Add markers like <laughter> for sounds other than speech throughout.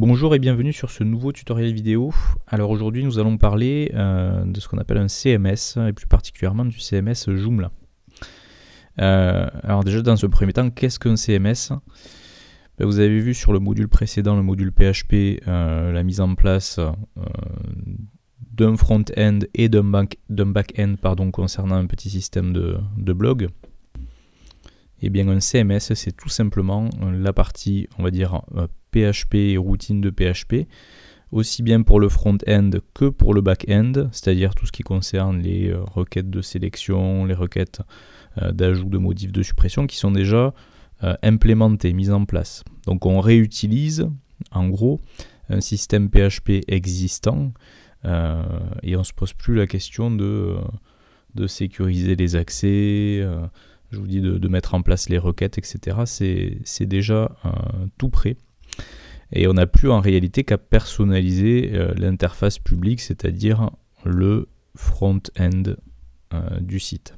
Bonjour et bienvenue sur ce nouveau tutoriel vidéo. Alors aujourd'hui nous allons parler euh, de ce qu'on appelle un CMS et plus particulièrement du CMS Joomla. Euh, alors déjà dans ce premier temps, qu'est-ce qu'un CMS ben, Vous avez vu sur le module précédent, le module PHP, euh, la mise en place d'un front-end et d'un back-end concernant un petit système de, de blog. Et eh bien un CMS c'est tout simplement la partie, on va dire, PHP et routines de PHP, aussi bien pour le front-end que pour le back-end, c'est-à-dire tout ce qui concerne les euh, requêtes de sélection, les requêtes euh, d'ajout de motifs de suppression qui sont déjà euh, implémentées, mises en place. Donc on réutilise en gros un système PHP existant et on ne se pose plus la question de, sécuriser les accès, je vous dis de, mettre en place les requêtes, etc. C'est déjà tout prêt et on n'a plus en réalité qu'à personnaliser euh, l'interface publique, c'est-à-dire le front-end euh, du site.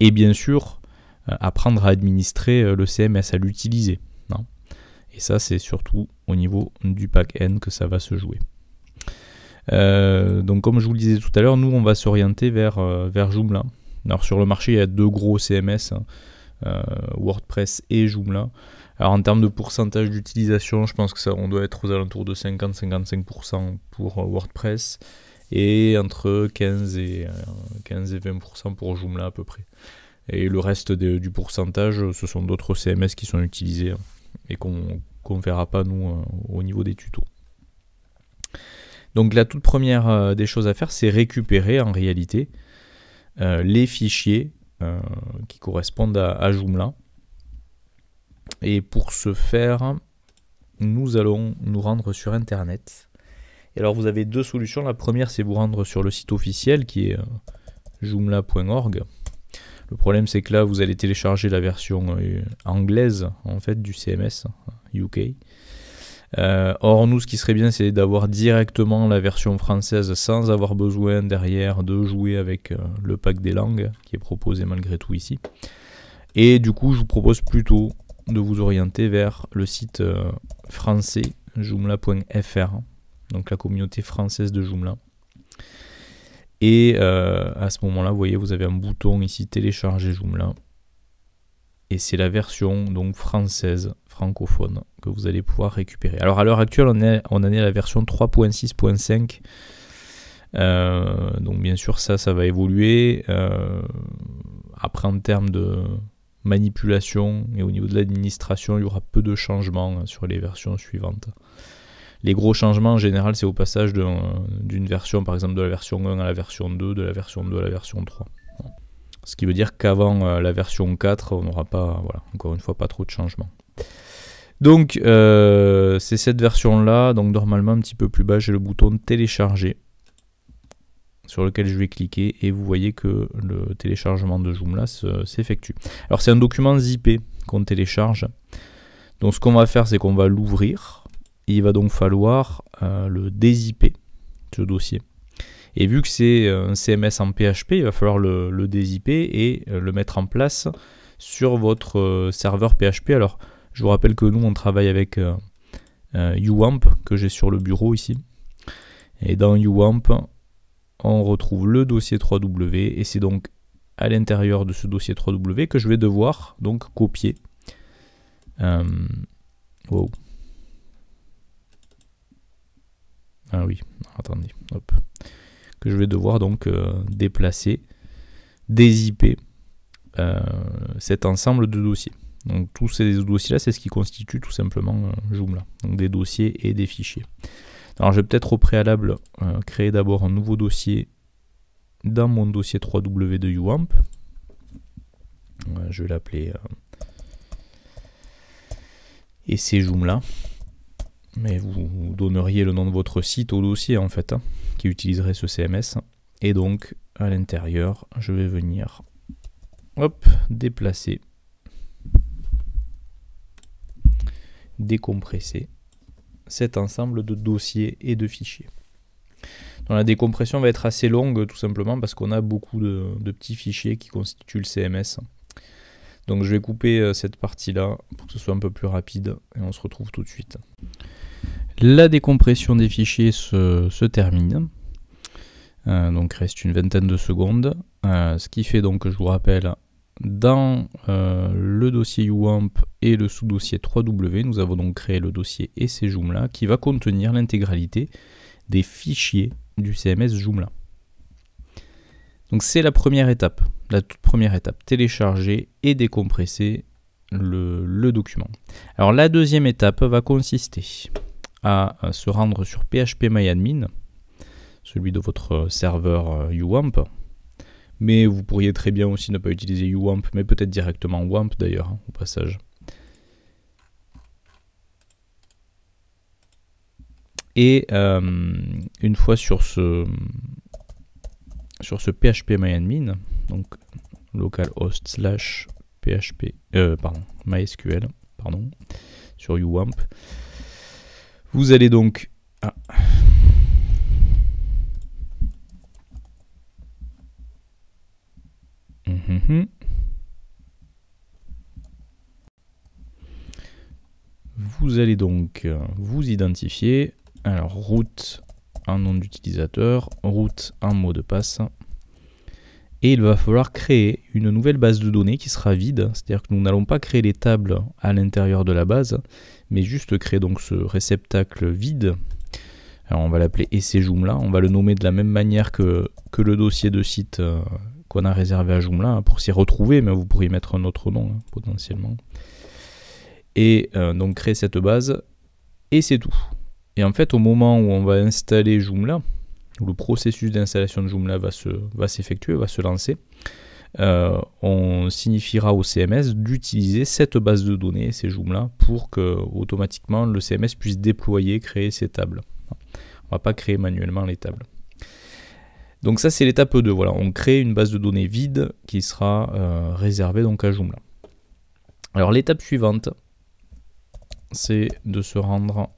Et bien sûr, euh, apprendre à administrer le CMS, à l'utiliser. Et ça, c'est surtout au niveau du back-end que ça va se jouer. donc comme je vous le disais tout à l'heure, nous on va s'orienter vers, vers Joomla. Alors sur le marché il y a deux gros CMS. Hein. Euh, WordPress et Joomla. Alors en termes de pourcentage d'utilisation, je pense que ça, on doit être aux alentours de 50-55% pour euh, WordPress et entre 15 et, 15 euh, et 20% pour Joomla à peu près. Et le reste du pourcentage, ce sont d'autres CMS qui sont utilisés hein, et qu'on ne verra pas nous au niveau des tutos. Donc la toute première des choses à faire, c'est récupérer en réalité les fichiers euh, qui correspondent à, à, Joomla. Et pour ce faire, nous allons nous rendre sur Internet. Et alors vous avez deux solutions. La première, c'est vous rendre sur le site officiel qui est euh, joomla.org. Le problème, c'est que là, vous allez télécharger la version euh, anglaise en fait du CMS hein, UK. Euh, or, nous, ce qui serait bien, c'est d'avoir directement la version française sans avoir besoin derrière de jouer avec euh, le pack des langues qui est proposé malgré tout ici. Et du coup, je vous propose plutôt de vous orienter vers le site euh, français joomla.fr, donc la communauté française de Joomla. Et à ce moment-là, vous voyez, vous avez un bouton ici télécharger Joomla et c'est la version donc française, francophone, que vous allez pouvoir récupérer. Alors à l'heure actuelle, on, est, on en est à la version 3.6.5. Euh, donc bien sûr, ça, ça va évoluer. Euh, après, en termes de manipulation et au niveau de l'administration, il y aura peu de changements hein, sur les versions suivantes. Les gros changements en général, c'est au passage d'une version, par exemple de la version 1 à la version 2, de la version 2 à la version 3. Ce qui veut dire qu'avant euh, la version 4, on n'aura pas, voilà, encore une fois, pas trop de changements. Donc euh, c'est cette version là, donc normalement un petit peu plus bas j'ai le bouton télécharger sur lequel je vais cliquer et vous voyez que le téléchargement de Joomla s'effectue. Alors c'est un document zippé qu'on télécharge. Donc ce qu'on va faire c'est qu'on va l'ouvrir. Il va donc falloir euh, le dézipper, ce dossier. Et vu que c'est euh, un CMS en PHP, il va falloir le, le dézipper et euh, le mettre en place sur votre euh, serveur PHP. Alors, je vous rappelle que nous, on travaille avec euh, que j'ai sur le bureau ici. Et dans UAMP, on retrouve le dossier 3W et c'est donc à l'intérieur de ce dossier 3W que je vais devoir donc copier. Ah oui, attendez, hop je vais devoir donc euh, déplacer, dézipper euh, cet ensemble de dossiers. Donc tous ces dossiers-là, c'est ce qui constitue tout simplement euh, Joomla, donc des dossiers et des fichiers. Alors je vais peut-être au préalable créer d'abord un nouveau dossier dans mon dossier 3W de UAMP. je vais l'appeler et c'est Joomla. Mais vous, donneriez le nom de votre site au dossier en fait. Hein qui utiliserait ce CMS. Et donc, à l'intérieur, je vais venir hop, déplacer, décompresser cet ensemble de dossiers et de fichiers. Donc la décompression va être assez longue tout simplement parce qu'on a beaucoup de, de, petits fichiers qui constituent le CMS. Donc je vais couper euh, cette partie là pour que ce soit un peu plus rapide et on se retrouve tout de suite. La décompression des fichiers se, termine. Euh, donc reste une vingtaine de secondes. Euh, ce qui fait donc, je vous rappelle, dans euh, le dossier UAMP et le sous-dossier 3W, nous avons donc créé le dossier et Joomla qui va contenir l'intégralité des fichiers du CMS Joomla. Donc c'est la première étape, la toute première étape, télécharger et décompresser le, le document. Alors la deuxième étape va consister à euh, se rendre sur phpMyAdmin, celui de votre euh, serveur UWAMP. Euh, mais vous pourriez très bien aussi ne pas utiliser UWAMP, mais peut-être directement WAMP d'ailleurs, hein, au passage. Et une fois sur ce, sur ce phpMyAdmin, donc localhost slash php, pardon, mysql, pardon, sur uwamp, vous allez donc... Vous allez donc vous identifier. Alors, route un nom d'utilisateur, route un mot de passe et il va falloir créer une nouvelle base de données qui sera vide, c'est-à-dire que nous n'allons pas créer les tables à l'intérieur de la base, mais juste créer donc ce réceptacle vide. Alors on va l'appeler essai Joomla, on va le nommer de la même manière que, que le dossier de site euh, qu'on a réservé à Joomla hein, pour s'y retrouver, mais vous pourriez mettre un autre nom hein, potentiellement. Et euh, donc créer cette base, et c'est tout. Et en fait, au moment où on va installer Joomla, où le processus d'installation de Joomla va s'effectuer, se, va, va se lancer, euh, on signifiera au CMS d'utiliser cette base de données, ces Joomla, pour que automatiquement le CMS puisse déployer, créer ses tables. On ne va pas créer manuellement les tables. Donc ça c'est l'étape 2, voilà, on crée une base de données vide qui sera euh, réservée donc à Joomla. Alors l'étape suivante, c'est de se rendre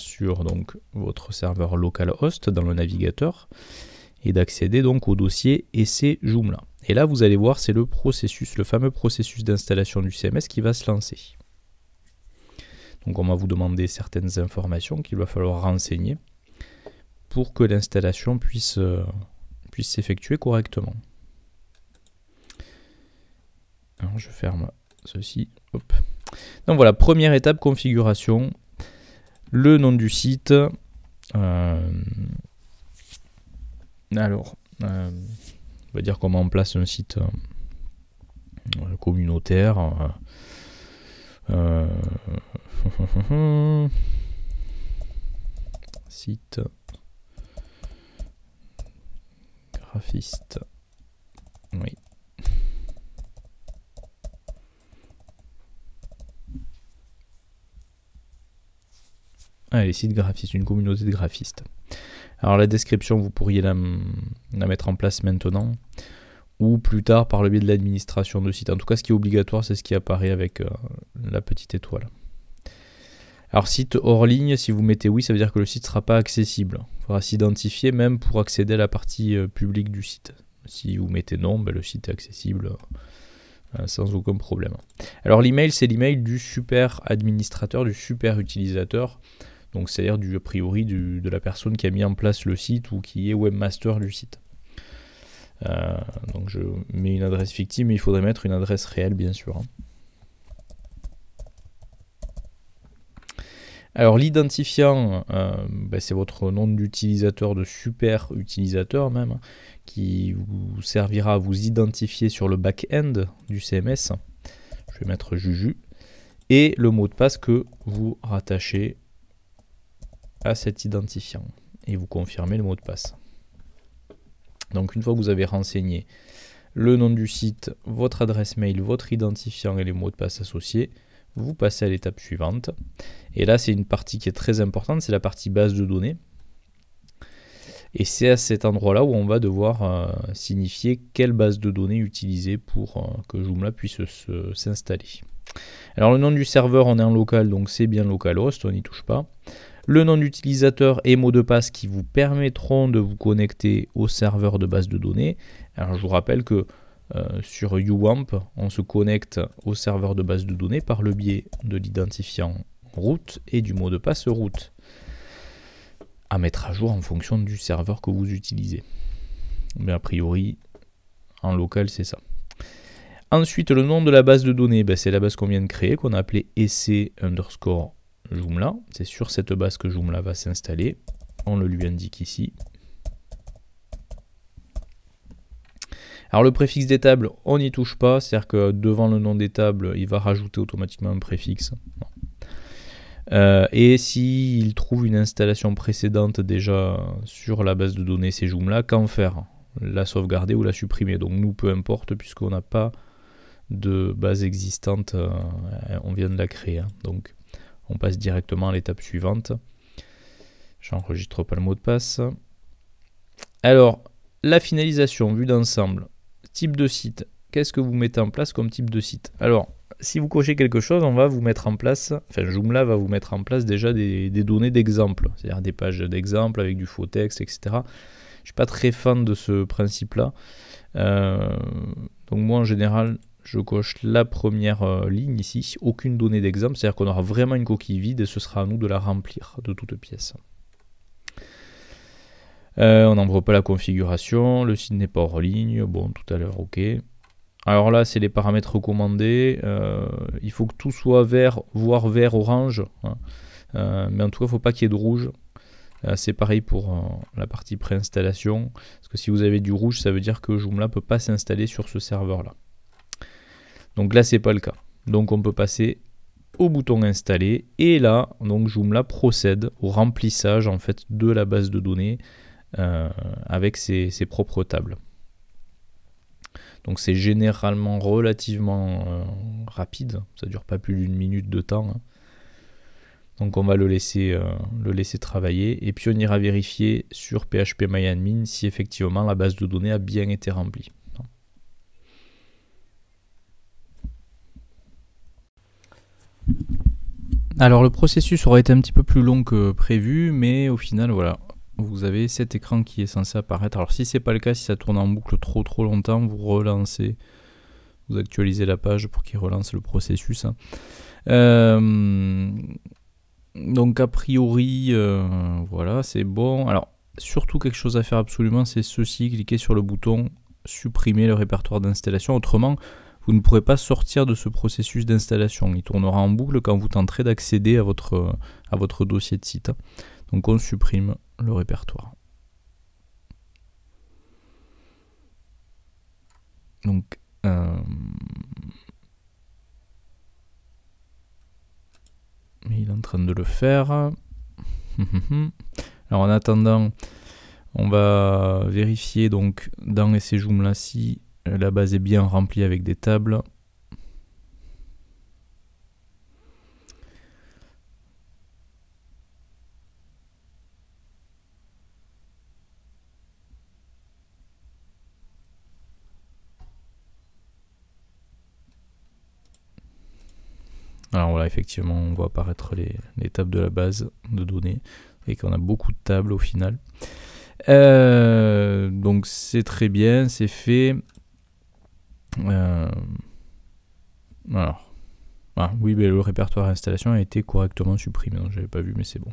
sur donc, votre serveur localhost dans le navigateur et d'accéder donc au dossier essai Joomla. Et là, vous allez voir, c'est le processus, le fameux processus d'installation du CMS qui va se lancer. Donc on va vous demander certaines informations qu'il va falloir renseigner pour que l'installation puisse, euh, puisse s'effectuer correctement. Alors je ferme ceci. Donc voilà, première étape configuration le nom du site. Euh, alors, euh, on va dire comment on place un site euh, communautaire. <laughs> site graphiste. Oui. Ah, les sites graphistes, une communauté de graphistes. Alors la description, vous pourriez la, mettre en place maintenant ou plus tard par le biais de l'administration de site. En tout cas, ce qui est obligatoire, c'est ce qui apparaît avec euh, la petite étoile. Alors site hors ligne, si vous mettez oui, ça veut dire que le site ne sera pas accessible. Il faudra s'identifier même pour accéder à la partie euh, publique du site. Si vous mettez non, ben, le site est accessible euh, sans aucun problème. Alors l'email, c'est l'email du super administrateur, du super utilisateur donc c'est-à-dire du a priori de la personne qui a mis en place le site ou qui est webmaster du site. Euh, donc je mets une adresse fictive, mais il faudrait mettre une adresse réelle bien sûr. Hein. Alors l'identifiant, euh, ben, c'est votre nom d'utilisateur, de super utilisateur même, qui vous servira à vous identifier sur le back-end du CMS. Je vais mettre Juju. Et le mot de passe que vous rattachez à cet identifiant et vous confirmez le mot de passe. Donc une fois que vous avez renseigné le nom du site, votre adresse mail, votre identifiant et les mots de passe associés, vous passez à l'étape suivante. Et là, c'est une partie qui est très importante, c'est la partie base de données. Et c'est à cet endroit-là où on va devoir euh, signifier quelle base de données utiliser pour euh, que Joomla puisse s'installer. Alors le nom du serveur, on est en local, donc c'est bien localhost, on n'y touche pas le nom d'utilisateur et mot de passe qui vous permettront de vous connecter au serveur de base de données. Alors je vous rappelle que euh, sur UAMP, on se connecte au serveur de base de données par le biais de l'identifiant route et du mot de passe route à mettre à jour en fonction du serveur que vous utilisez. a priori, en local, c'est ça. Ensuite, le nom de la base de données, ben, c'est la base qu'on vient de créer, qu'on a appelée essai underscore Joomla. C'est sur cette base que Joomla va s'installer. On le lui indique ici. Alors le préfixe des tables, on n'y touche pas, c'est-à-dire que devant le nom des tables, il va rajouter automatiquement un préfixe. Euh, et s'il trouve une installation précédente déjà sur la base de données, c'est Joomla, qu'en faire La sauvegarder ou la supprimer Donc nous, peu importe, puisqu'on n'a pas de base existante, euh, on vient de la créer. Hein. Donc on passe directement à l'étape suivante. J'enregistre pas le mot de passe. Alors, la finalisation vue d'ensemble, type de site. Qu'est-ce que vous mettez en place comme type de site Alors, si vous cochez quelque chose, on va vous mettre en place, enfin Joomla va vous mettre en place déjà des, données d'exemple, c'est-à-dire des pages d'exemple avec du faux texte, etc. Je suis pas très fan de ce principe-là. Euh, donc moi en général, je coche la première euh, ligne ici, aucune donnée d'exemple, c'est-à-dire qu'on aura vraiment une coquille vide et ce sera à nous de la remplir de toute pièces euh, On on voit pas la configuration, le site n'est pas hors ligne, bon tout à l'heure ok. Alors là c'est les paramètres recommandés, euh, il faut que tout soit vert, voire vert orange, hein. mais en tout cas il ne faut pas qu'il y ait de rouge. C'est pareil pour la partie préinstallation, parce que si vous avez du rouge, ça veut dire que Joomla ne peut pas s'installer sur ce serveur-là. Donc là, c'est pas le cas. Donc on peut passer au bouton installer et là, donc Joomla procède au remplissage en fait de la base de données euh, avec ses, propres tables. Donc c'est généralement relativement euh, rapide, ça dure pas plus d'une minute de temps. Hein. Donc on va le laisser, euh, le laisser travailler et puis on ira vérifier sur php MyAdmin si effectivement la base de données a bien été remplie. Alors le processus aurait été un petit peu plus long que prévu, mais au final, voilà, vous avez cet écran qui est censé apparaître. Alors si c'est pas le cas, si ça tourne en boucle trop trop longtemps, vous relancez, vous actualisez la page pour qu'il relance le processus. Hein. Euh, donc a priori, euh, voilà, c'est bon. Alors surtout quelque chose à faire absolument, c'est ceci, cliquer sur le bouton supprimer le répertoire d'installation. Autrement, vous ne pourrez pas sortir de ce processus d'installation. Il tournera en boucle quand vous tenterez d'accéder à votre, à votre dossier de site. Donc on supprime le répertoire. Donc euh, il est en train de le faire. <laughs> Alors en attendant, on va vérifier donc dans ces là ci la base est bien remplie avec des tables. Alors voilà, effectivement, on voit apparaître les, tables de la base de données et qu'on a beaucoup de tables au final. Euh, donc c'est très bien, c'est fait. Euh, alors. Ah, oui, mais le répertoire installation a été correctement supprimé. Je n'avais pas vu, mais c'est bon.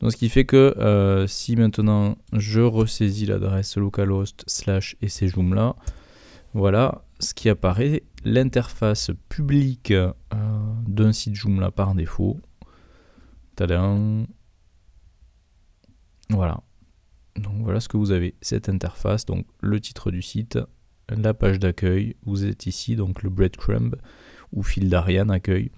Donc, ce qui fait que euh, si maintenant je ressaisis l'adresse localhost slash et ces joomla voilà ce qui apparaît l'interface publique euh, d'un site Joomla par défaut. Voilà. Donc voilà ce que vous avez, cette interface, donc le titre du site, la page d'accueil. Vous êtes ici, donc le breadcrumb ou fil d'Ariane accueil.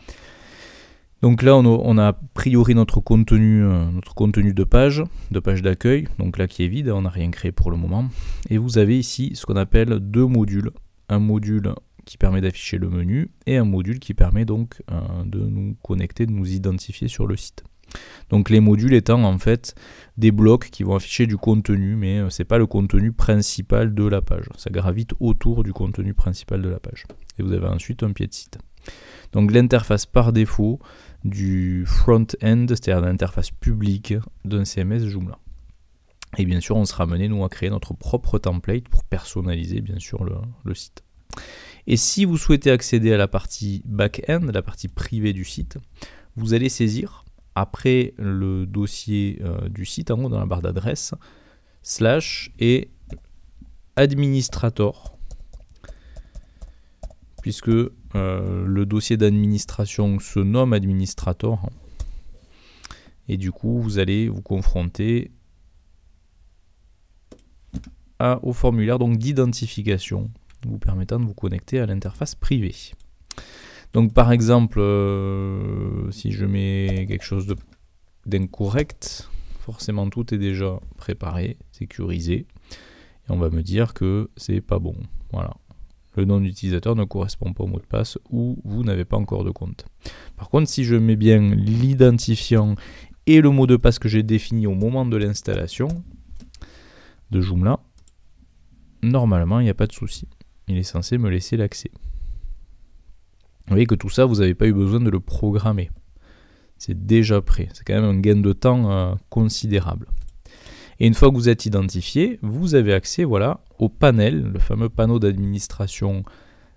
Donc là, on a, a, priori notre contenu, euh, notre contenu de page, de page d'accueil, donc là qui est vide, hein, on n'a rien créé pour le moment. Et vous avez ici ce qu'on appelle deux modules. Un module qui permet d'afficher le menu et un module qui permet donc euh, de nous connecter, de nous identifier sur le site. Donc les modules étant en fait des blocs qui vont afficher du contenu, mais euh, ce n'est pas le contenu principal de la page. Ça gravite autour du contenu principal de la page. Et vous avez ensuite un pied de site. Donc l'interface par défaut du front-end, c'est-à-dire l'interface publique d'un CMS Joomla. Et bien sûr, on sera amené, nous, à créer notre propre template pour personnaliser, bien sûr, le, le site. Et si vous souhaitez accéder à la partie back-end, la partie privée du site, vous allez saisir après le dossier euh, du site, en hein, haut dans la barre d'adresse, slash et administrator, puisque euh, le dossier d'administration se nomme administrator. Hein. Et du coup, vous allez vous confronter à, au formulaire d'identification vous permettant de vous connecter à l'interface privée. Donc par exemple, euh, si je mets quelque chose d'incorrect, forcément tout est déjà préparé, sécurisé. Et on va me dire que c'est pas bon. Voilà. Le nom d'utilisateur ne correspond pas au mot de passe ou vous n'avez pas encore de compte. Par contre, si je mets bien l'identifiant et le mot de passe que j'ai défini au moment de l'installation de Joomla, normalement il n'y a pas de souci. Il est censé me laisser l'accès. Vous voyez que tout ça, vous n'avez pas eu besoin de le programmer. C'est déjà prêt. C'est quand même un gain de temps euh, considérable. Et une fois que vous êtes identifié, vous avez accès voilà, au panel, le fameux panneau d'administration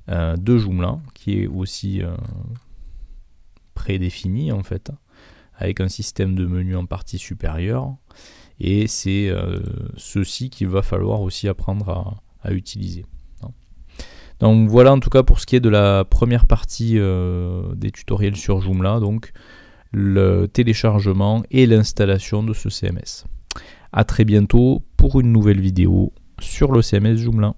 euh, de Joomla, qui est aussi euh, prédéfini en fait, avec un système de menu en partie supérieure. Et c'est ceci qu'il va falloir aussi apprendre à utiliser. Donc voilà en tout cas pour ce qui est de la première partie euh, des tutoriels sur Joomla, donc le téléchargement et l'installation de ce CMS. A très bientôt pour une nouvelle vidéo sur le CMS Joomla.